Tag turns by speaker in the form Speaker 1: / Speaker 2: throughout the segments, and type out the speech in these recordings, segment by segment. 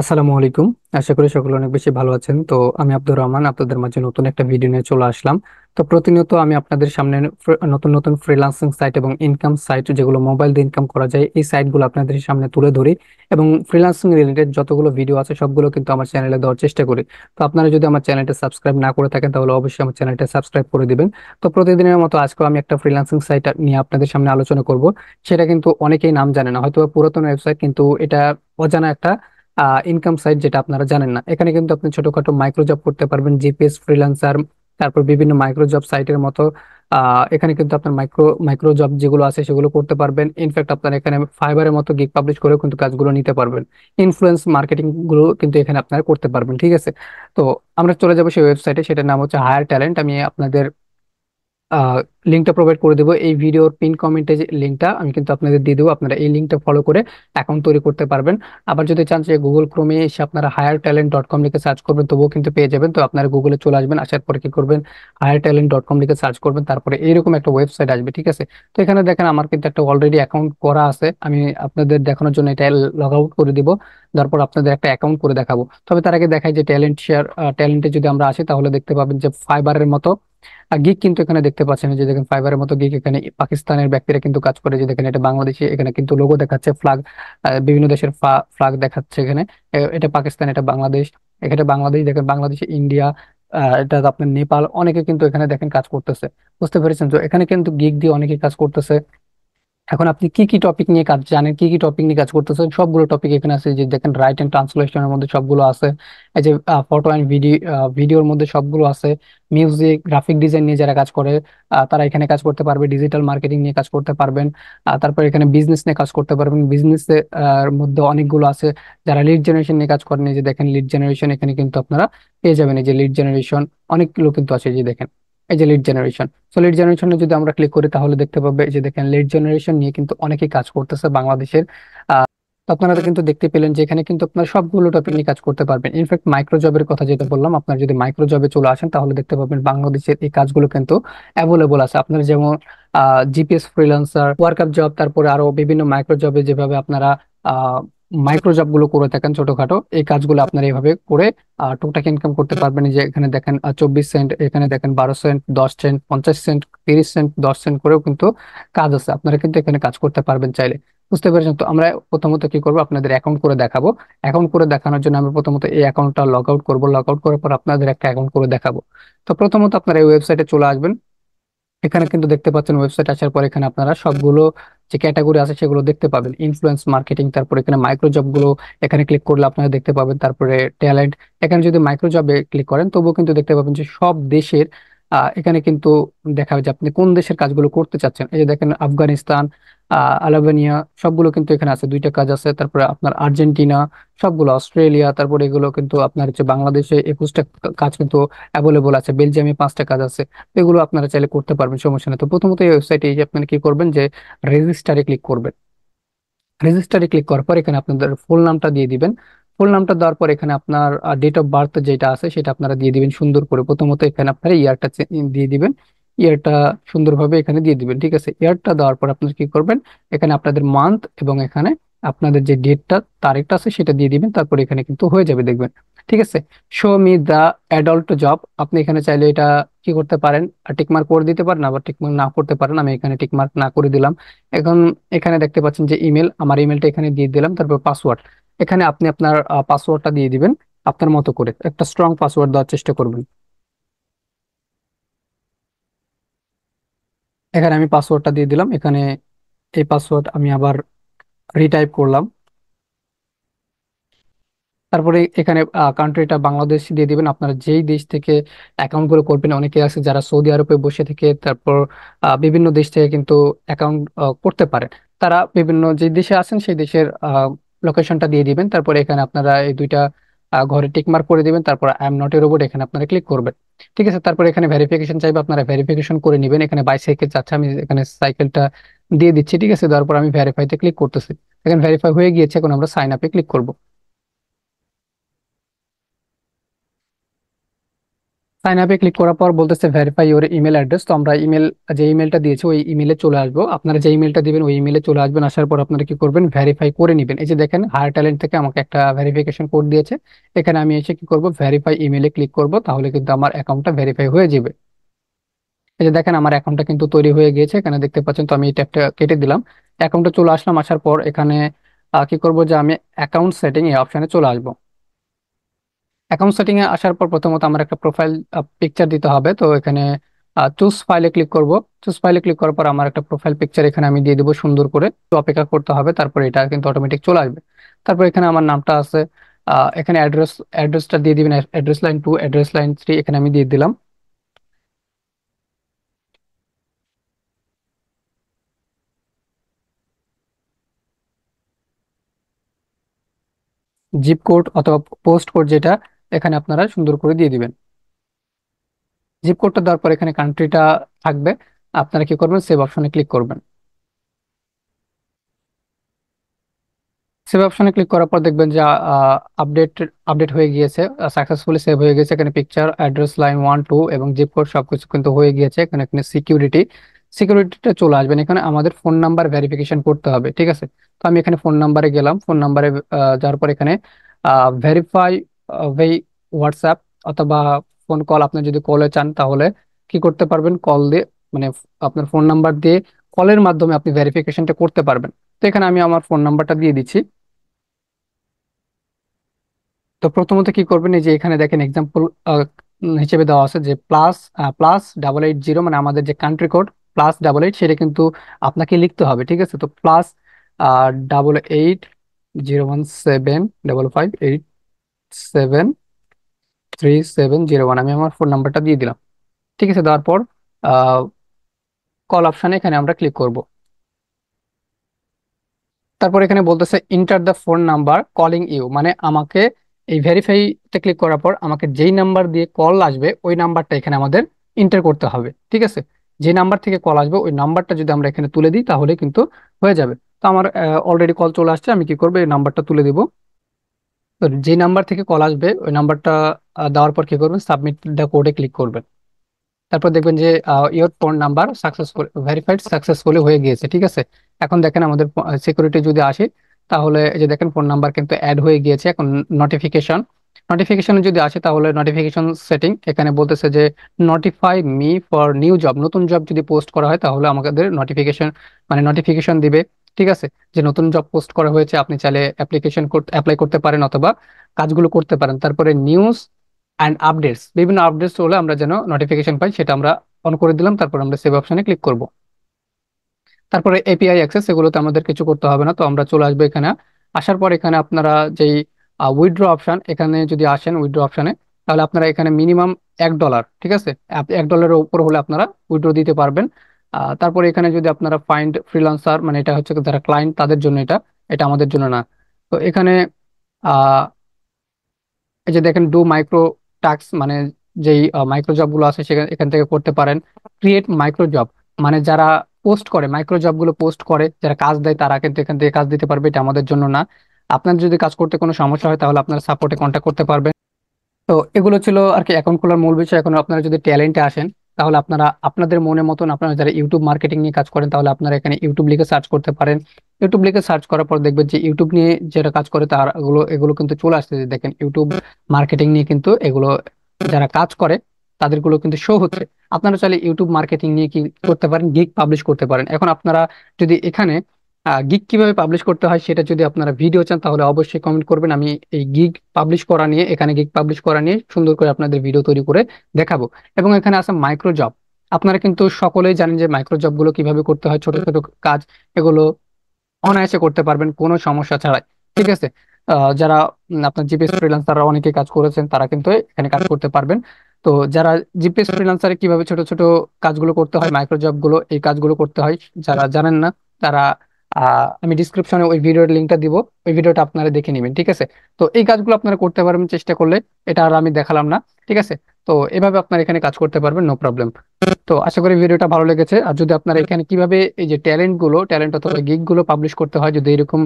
Speaker 1: আসসালামু আলাইকুম আশা করি সকলে অনেক বেশি ভালো আছেন তো আমি আব্দুর রহমান আপনাদের মাঝে নতুন একটা ভিডিও নিয়ে চলে আসলাম তো প্রতিনিয়ত আমি আপনাদের সামনে নতুন নতুন ফ্রিলান্সিং সাইট এবং ইনকাম সাইট যেগুলো মোবাইল দিয়ে ইনকাম করা যায় এই সাইটগুলো আপনাদের সামনে তুলে ধরি এবং ফ্রিলান্সিং রিলেটেড যতগুলো ভিডিও আছে সবগুলো কিন্তু আমার চ্যানেলে দেওয়ার চেষ্টা করি তো আপনারা যদি আমার চ্যানেলটা সাবস্ক্রাইব না করে থাকেন তাহলে অবশ্যই আমার চ্যানেলটা সাবস্ক্রাইব করে দিবেন তো প্রতিদিনের মতো আজকেও আমি একটা ফ্রিলান্সিং সাইট নিয়ে আপনাদের সামনে আলোচনা করব সেটা কিন্তু অনেকেই নাম জানে না হয়তো পুরাতন ওয়েবসাইট কিন্তু এটা অজানা একটা ইনকাম সাইট যেটা আপনারা জানেন না এখানে কিন্তু আপনি ছোটখাটো মাইক্রো জব করতে পারবেন জিপিএস ফ্রিল্যান্সার তারপর বিভিন্ন মাইক্রো জব সাইটের মতো এখানে কিন্তু আপনার মাইক্রো মাইক্রো জব যেগুলো আছে সেগুলো করতে পারবেন ইনফ্যাক্ট আপনার এখানে ফাইবারের মতো গিক পাবলিশ করেও কিন্তু কাজগুলো নিতে পারবেন ইনফ্লুয়েন্স মার্কেটিং গুলো কিন্তু এখানে আপনারা করতে পারবেন ঠিক আছে তো আমরা চলে যাবো সেই ওয়েবসাইটে সেটার নাম হচ্ছে হায়ার ট্যালেন্ট আমি আপনাদের লিঙ্কটা প্রোভাইড করে দেবো এই ভিডিওর পিন কমেন্টে যে লিঙ্কটা আমি কিন্তু আপনাদের দিয়ে দেবো আপনারা এই লিঙ্কটা ফলো করে অ্যাকাউন্ট তৈরি করতে পারবেন আবার যদি চান যে গুগল ক্রোমে এসে আপনারা হায়ার ট্যালেন্ট ডট কম লিখে সার্চ করবেন তবুও কিন্তু পেয়ে যাবেন তো আপনারা গুগলে চলে আসবেন আসার পরে কি করবেন হায়ার ট্যালেন্ট ডট কম লিখে সার্চ করবেন তারপরে এইরকম একটা ওয়েবসাইট আসবে ঠিক আছে তো এখানে দেখেন আমার কিন্তু একটা অলরেডি অ্যাকাউন্ট করা আছে আমি আপনাদের দেখানোর জন্য এটা লগ আউট করে দিব তারপর আপনাদের একটা অ্যাকাউন্ট করে দেখাবো তবে তার আগে দেখায় যে ট্যালেন্ট শেয়ার ট্যালেন্টে যদি আমরা আসি তাহলে দেখতে পাবেন যে ফাইবারের মতো আর গিক কিন্তু এখানে দেখতে পাচ্ছেন যে দেখেন ফাইবারের মতো গিক এখানে পাকিস্তানের ব্যক্তিরা কিন্তু কাজ করে যে দেখেন এটা বাংলাদেশে এখানে কিন্তু লোগো দেখাচ্ছে ফ্লাগ বিভিন্ন দেশের ফ্লাগ দেখাচ্ছে এখানে এটা পাকিস্তান এটা বাংলাদেশ এখানে বাংলাদেশ দেখেন বাংলাদেশে ইন্ডিয়া এটা আপনার নেপাল অনেকে কিন্তু এখানে দেখেন কাজ করতেছে বুঝতে পেরেছেন তো এখানে কিন্তু গিক দিয়ে অনেকে কাজ করতেছে এখন আপনি কি কি টপিক নিয়ে কাজ জানেন কি কি টপিক নিয়ে কাজ করতেছেন সবগুলো টপিক এখানে আছে যে দেখেন রাইট এন্ড ট্রান্সলেশনের মধ্যে সবগুলো আছে এই যে ফটো এন্ড ভিডিও ভিডিওর মধ্যে সবগুলো আছে মিউজিক গ্রাফিক ডিজাইন নিয়ে যারা কাজ করে তারা এখানে কাজ করতে পারবে ডিজিটাল মার্কেটিং নিয়ে কাজ করতে পারবেন তারপর এখানে বিজনেস নিয়ে কাজ করতে পারবেন বিজনেসের মধ্যে অনেকগুলো আছে যারা লিড জেনারেশন নিয়ে কাজ করেন এই যে দেখেন লিড জেনারেশন এখানে কিন্তু আপনারা পেয়ে যাবেন এই যে লিড জেনারেশন অনেকগুলো কিন্তু আছে যে দেখেন এই যে লিড জেনারেশন সো লিড জেনারেশনে যদি আমরা ক্লিক করি তাহলে দেখতে পাবে যে দেখেন লিড জেনারেশন নিয়ে কিন্তু অনেকেই কাজ করতেছে বাংলাদেশের আপনারা কিন্তু দেখতে পেলেন যে এখানে কিন্তু আপনার সবগুলো টপিক নিয়ে কাজ করতে পারবেন ইনফ্যাক্ট মাইক্রো জবের কথা যেটা বললাম আপনার যদি মাইক্রো জবে চলে আসেন তাহলে দেখতে পাবেন বাংলাদেশের এই কাজগুলো কিন্তু অ্যাভেলেবল আছে আপনার যেমন জিপিএস ফ্রিল্যান্সার ওয়ার্কআপ জব তারপরে আরো বিভিন্ন মাইক্রো জবে যেভাবে আপনারা মাইক্রো জব গুলো করে থাকেন ছোটখাটো এই কাজগুলো আপনারা এইভাবে করে টুকটাক ইনকাম করতে পারবেন যে এখানে দেখেন চব্বিশ সেন্ট এখানে দেখেন বারো সেন্ট দশ সেন্ট পঞ্চাশ সেন্ট তিরিশ সেন্ট দশ সেন্ট করেও কিন্তু কাজ আছে আপনারা কিন্তু এখানে কাজ করতে পারবেন চাইলে বুঝতে পেরেছেন তো আমরা প্রথমত কি করবো আপনাদের অ্যাকাউন্ট করে দেখাবো অ্যাকাউন্ট করে দেখানোর জন্য আমি প্রথমত এই অ্যাকাউন্টটা লগ আউট করবো লগ আউট করার পর আপনাদের একটা অ্যাকাউন্ট করে দেখাবো তো প্রথমত আপনারা এই ওয়েবসাইটে চলে আসবেন এখানে কিন্তু দেখতে পাচ্ছেন ওয়েবসাইট আসার পর এখানে আপনারা সবগুলো যে ক্যাটাগরি আছে সেগুলো দেখতে পাবেন ইনফ্লুয়েন্স মার্কেটিং তারপরে এখানে মাইক্রো জবগুলো এখানে ক্লিক করলে আপনারা দেখতে পাবেন তারপরে ট্যালেন্ট এখানে যদি মাইক্রো জবে ক্লিক করেন তবুও কিন্তু দেখতে পাবেন যে সব দেশের এখানে কিন্তু দেখা যায় যে আপনি কোন দেশের কাজগুলো করতে চাচ্ছেন এই যে দেখেন আফগানিস্তান আলবেনিয়া সবগুলো কিন্তু এখানে আছে দুইটা কাজ আছে তারপরে আপনার আর্জেন্টিনা সবগুলো অস্ট্রেলিয়া তারপরে এগুলো কিন্তু আপনার হচ্ছে বাংলাদেশে একুশটা কাজ কিন্তু অ্যাভেলেবল আছে বেলজিয়ামে পাঁচটা কাজ আছে এগুলো আপনারা চাইলে করতে পারবেন সমস্যা নেই তো প্রথমত এই ওয়েবসাইটে আপনারা কি করবেন যে রেজিস্টারে ক্লিক করবেন রেজিস্টারে ক্লিক করার পর এখানে আপনাদের ফুল নামটা দিয়ে দিবেন ফুল নামটা দেওয়ার পর এখানে আপনার ডেট অফ বার্থ যেটা আছে সেটা আপনারা দিয়ে দিবেন সুন্দর করে প্রথমত এখানে আপনারা ইয়ারটা দিয়ে দিবেন ইয়ারটা সুন্দরভাবে এখানে দিয়ে দিবেন ঠিক আছে ইয়ারটা দেওয়ার পর আপনার কি করবেন এখানে আপনাদের মান্থ এবং এখানে আপনাদের যে ডেটটা তারিখটা আছে সেটা দিয়ে দিবেন তারপর এখানে কিন্তু হয়ে যাবে দেখবেন ঠিক আছে show me the adult job আপনি এখানে চাইলে এটা কি করতে পারেন টিকমার্ক করে দিতে পারেন আবার টিকমার্ক না করতে পারেন আমি এখানে টিকমার্ক না করে দিলাম এখন এখানে দেখতে পাচ্ছেন যে ইমেল আমার ইমেলটা এখানে দিয়ে দিলাম তারপর পাসওয়ার্ড এখানে আপনি আপনার পাসওয়ার্ডটা দিয়ে দিবেন আপনার মতো করে একটা স্ট্রং পাসওয়ার্ড দেওয়ার চেষ্টা করবেন এখানে আমি পাসওয়ার্ডটা দিয়ে দিলাম এখানে এই পাসওয়ার্ড আমি আবার রিটাইপ করলাম তারপরে এখানে কান্ট্রিটা বাংলাদেশ দিয়ে দিবেন আপনারা যেই দেশ থেকে অ্যাকাউন্ট গুলো করবেন অনেকে আছে যারা সৌদি আরবে বসে থেকে তারপর বিভিন্ন দেশ থেকে কিন্তু অ্যাকাউন্ট করতে পারে তারা বিভিন্ন যে দেশে আছেন সেই দেশের লোকেশনটা দিয়ে দিবেন তারপরে এখানে আপনারা এই দুইটা ঘরে টিকমার্ক করে দিবেন তারপর I am not a robot এখানে আপনারা ক্লিক করবেন ঠিক আছে তারপরে এখানে ভেরিফিকেশন চাইবে আপনারা ভেরিফিকেশন করে নেবেন এখানে বাইসাইকেল চাচ্ছে আমি এখানে সাইকেলটা দিয়ে দিচ্ছি ঠিক আছে তারপর আমি ভেরিফাইতে ক্লিক করতেছি এখানে ভেরিফাই হয়ে গিয়েছে এখন আমরা সাইন আপে ক্লিক করবো সাইন আপে ক্লিক করার পর বলতেছে ভেরিফাই ইউর ইমেল অ্যাড্রেস তো আমরা ইমেল যে ইমেলটা দিয়েছি ওই ইমেলে চলে আসবো আপনারা যে ইমেলটা দিবেন ওই ইমেলে চলে আসবেন আসার পর আপনারা কি করবেন ভেরিফাই করে নেবেন এই যে দেখেন হায়ার ট্যালেন্ট থেকে আমাকে একটা ভেরিফিকেশন কোড দিয়েছে এখানে আমি এসে কি করব ভেরিফাই ইমেলে ক্লিক করব তাহলে কিন্তু আমার অ্যাকাউন্টটা ভেরিফাই হয়ে যাবে এই যে দেখেন আমার অ্যাকাউন্টটা কিন্তু তৈরি হয়ে গিয়েছে এখানে দেখতে পাচ্ছেন তো আমি এই ট্যাপটা কেটে দিলাম অ্যাকাউন্টটা চলে আসলাম আসার পর এখানে কি করব যে আমি অ্যাকাউন্ট সেটিং এই অপশানে চলে আসবো অ্যাকাউন্ট সেটিং এ আসার পর প্রথমত আমার একটা প্রোফাইল পিকচার দিতে হবে তো এখানে চুজ ফাইলে ক্লিক করব চুজ ফাইলে ক্লিক করার পর আমার একটা প্রোফাইল পিকচার এখানে আমি দিয়ে দেবো সুন্দর করে তো অপেক্ষা করতে হবে তারপর এটা কিন্তু অটোমেটিক চলে আসবে তারপর এখানে আমার নামটা আছে এখানে অ্যাড্রেস অ্যাড্রেসটা দিয়ে দিবেন address line two address line three এখানে আমি দিয়ে দিলাম জিপ কোড অথবা পোস্ট কোড যেটা এখানে আপনারা সুন্দর করে দিয়ে দিবেন জিপ কোডটা দেওয়ার পর এখানে কান্ট্রিটা থাকবে আপনারা কি করবেন সেভ অপশনে ক্লিক করবেন সেভ অপশনে ক্লিক করার পর দেখবেন যে আপডেট আপডেট হয়ে গিয়েছে সাকসেসফুলি সেভ হয়ে গেছে এখানে picture address line one two এবং জিপ কোড সবকিছু কিন্তু হয়ে গিয়েছে এখানে এখানে সিকিউরিটি সিকিউরিটিটা চলে আসবেন এখানে আমাদের ফোন নাম্বার ভেরিফিকেশন করতে হবে ঠিক আছে তো আমি এখানে ফোন নাম্বারে গেলাম ফোন নাম্বারে যাওয়ার পর এখানে ভেরিফাই ভাই হোয়াটসঅ্যাপ অথবা ফোন কল আপনি যদি কলে চান তাহলে কি করতে পারবেন কল দিয়ে মানে আপনার ফোন নাম্বার দিয়ে কলের মাধ্যমে আপনি ভেরিফিকেশনটা করতে পারবেন তো এখানে আমি আমার ফোন নাম্বারটা দিয়ে দিচ্ছি তো প্রথমত কি করবেন এই যে এখানে দেখেন এক্সাম্পল হিসেবে দেওয়া আছে যে plus plus double eight zero মানে আমাদের যে country code plus double eight সেটা কিন্তু আপনাকে লিখতে হবে ঠিক আছে তো plus double eight zero one seven double five eight seven three seven zero one আমি আমার ফোন নাম্বারটা দিয়ে দিলাম ঠিক আছে তারপর কল অপশানে এখানে আমরা ক্লিক করব তারপর এখানে বলতেছে enter the phone number calling you মানে আমাকে এই ভেরিফাইতে ক্লিক করার পর আমাকে যেই নাম্বার দিয়ে কল আসবে ওই নাম্বারটা এখানে আমাদের ইন্টার করতে হবে ঠিক আছে যে নাম্বার থেকে কল আসবে ওই নাম্বারটা যদি আমরা এখানে তুলে দিই তাহলে কিন্তু হয়ে যাবে তো আমার অলরেডি কল চলে আসছে আমি কি করবো এই নাম্বারটা তুলে দিবো যে নাম্বার থেকে কল আসবে ওই নাম্বারটা দেওয়ার পর কি করবেন সাবমিট দ্য কোডে ক্লিক করবেন তারপর দেখবেন যে your phone number successful verified successfully হয়ে গিয়েছে ঠিক আছে এখন দেখেন আমাদের সিকিউরিটি যদি আসে তাহলে এই যে দেখেন ফোন নাম্বার কিন্তু অ্যাড হয়ে গিয়েছে এখন নোটিফিকেশন নোটিফিকেশন যদি আসে তাহলে নোটিফিকেশন সেটিং এখানে বলতেছে যে notify me for new job নতুন জব যদি পোস্ট করা হয় তাহলে আমাদের নোটিফিকেশন মানে নোটিফিকেশন দিবে ঠিক আছে যে নতুন জব পোস্ট করা হয়েছে আপনি চাইলে অ্যাপ্লিকেশন অ্যাপ্লাই করতে পারেন অথবা কাজগুলো করতে পারেন তারপরে নিউজ অ্যান্ড আপডেটস বিভিন্ন আপডেটস হলে আমরা যেন নোটিফিকেশন পাই সেটা আমরা অন করে দিলাম তারপর আমরা সেভ অপশানে ক্লিক করব তারপরে এপিআই অ্যাক্সেস এগুলোতে আমাদের কিছু করতে হবে না তো আমরা চলে আসবো এখানে আসার পর এখানে আপনারা যেই উইথড্র অপশান এখানে যদি আসেন উইথড্র অপশানে তাহলে আপনারা এখানে মিনিমাম এক ডলার ঠিক আছে এক ডলারের উপর হলে আপনারা উইথড্র দিতে পারবেন তারপরে এখানে যদি আপনারা ফাইন্ড ফ্রিলান্সার মানে এটা হচ্ছে যারা ক্লায়েন্ট তাদের জন্য এটা এটা আমাদের জন্য না তো এখানে এই যে দেখেন ডু মাইক্রো টাস্ক মানে যেই মাইক্রো জবগুলো আছে সেখানে এখান থেকে করতে পারেন ক্রিয়েট মাইক্রো জব মানে যারা পোস্ট করে মাইক্রো জবগুলো পোস্ট করে যারা কাজ দেয় তারা কিন্তু এখান থেকে কাজ দিতে পারবে এটা আমাদের জন্য না আপনার যদি কাজ করতে কোনো সমস্যা হয় তাহলে আপনারা সাপোর্টে কন্ট্যাক্ট করতে পারবেন তো এগুলো ছিল আর কি অ্যাকাউন্ট খোলার মূল বিষয় এখন আপনারা যদি ট্যালেন্টে আসেন তাহলে আপনারা আপনাদের মনে মতন আপনারা যারা ইউটিউব মার্কেটিং নিয়ে কাজ করেন তাহলে আপনারা এখানে ইউটিউব লিখে সার্চ করতে পারেন ইউটিউব লিখে সার্চ করার পর দেখবেন যে ইউটিউব নিয়ে যারা কাজ করে তার এগুলো এগুলো কিন্তু চলে আসতেছে দেখেন ইউটিউব মার্কেটিং নিয়ে কিন্তু এগুলো যারা কাজ করে তাদেরগুলো কিন্তু শো হচ্ছে আপনারা চাইলে ইউটিউব মার্কেটিং নিয়ে কি করতে পারেন গিক পাবলিশ করতে পারেন এখন আপনারা যদি এখানে গিগ কিভাবে পাবলিশ করতে হয় সেটা যদি আপনারা ভিডিও চান তাহলে অবশ্যই কমেন্ট করবেন আমি এই গিগ পাবলিশ করা নিয়ে এখানে গিগ পাবলিশ করা নিয়ে সুন্দর করে আপনাদের ভিডিও তৈরি করে দেখাবো এবং এখানে আছে মাইক্রো জব আপনারা কিন্তু সকলেই জানেন যে মাইক্রো গুলো কিভাবে করতে হয় ছোট ছোট কাজ এগুলো অনায়াসে করতে পারবেন কোনো সমস্যা ছাড়াই ঠিক আছে যারা আপনার জিপিএস ফ্রিলান্সাররা অনেকে কাজ করেছেন তারা কিন্তু এখানে কাজ করতে পারবেন তো যারা জিপিএস ফ্রিলান্সারে কিভাবে ছোট ছোট কাজগুলো করতে হয় মাইক্রো গুলো এই কাজগুলো করতে হয় যারা জানেন না তারা আমি ডিসক্রিপশনে ওই ভিডিওর লিঙ্কটা দিব ওই ভিডিওটা আপনারা দেখে নেবেন ঠিক আছে তো এই কাজগুলো আপনারা করতে পারবেন চেষ্টা করলে এটা আর আমি দেখালাম না ঠিক আছে তো এভাবে আপনারা এখানে কাজ করতে পারবেন নো প্রবলেম তো আশা করি ভিডিওটা ভালো লেগেছে আর যদি আপনারা এখানে কিভাবে এই যে ট্যালেন্ট গুলো ট্যালেন্ট অথবা গিগ গুলো পাবলিশ করতে হয় যদি এরকম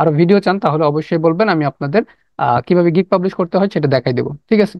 Speaker 1: আরো ভিডিও চান তাহলে অবশ্যই বলবেন আমি আপনাদের কিভাবে গিগ পাবলিশ করতে হয় সেটা দেখাই দেবো ঠিক আছে